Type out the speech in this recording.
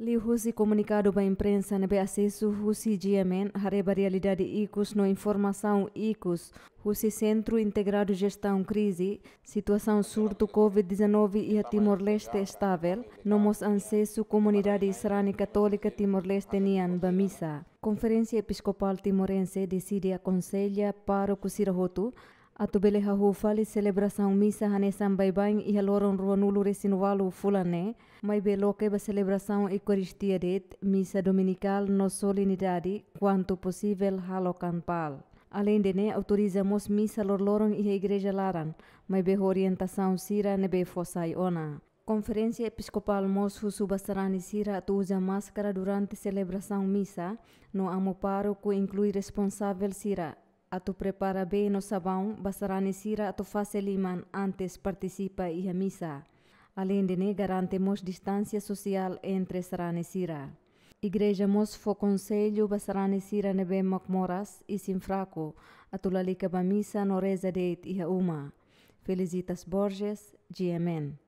Li husi comunicado para a imprensa nebe acesso husi GMN hareba realidade icus no informação icus husi Centro Integrado Gestão Crise, situação surto Covid-19 e a Timor-Leste estável, nomos acesso comunidade israelita católica Timor-Leste nian missa Conferência Episcopal Timorense decide aconselha para o Sirahotu atu fala fali celebração missa hane sambaibain iha loron ruanulu resinualu fulane mai beloque ba celebração eucaristia det missa dominical no solenidade quanto possível halo campal Além de ne, autorizamos missa lorloron loron e igreja laran, mas be orientação sira ne be fosai ona. Conferência Episcopal Moshu Subastarani Sira tu usa máscara durante celebração missa, no amoparo que inclui responsável Sira, tu prepara bem no sabão, basarani a tu face liman antes participa e a missa. Além de ne, garantemos distância social entre sarani sira. Igreja mos fo conselho basarani sira nebe macmoras e sinfraco, atu lalica ba missa no reza deit e a uma. Felicitas Borges, GMN.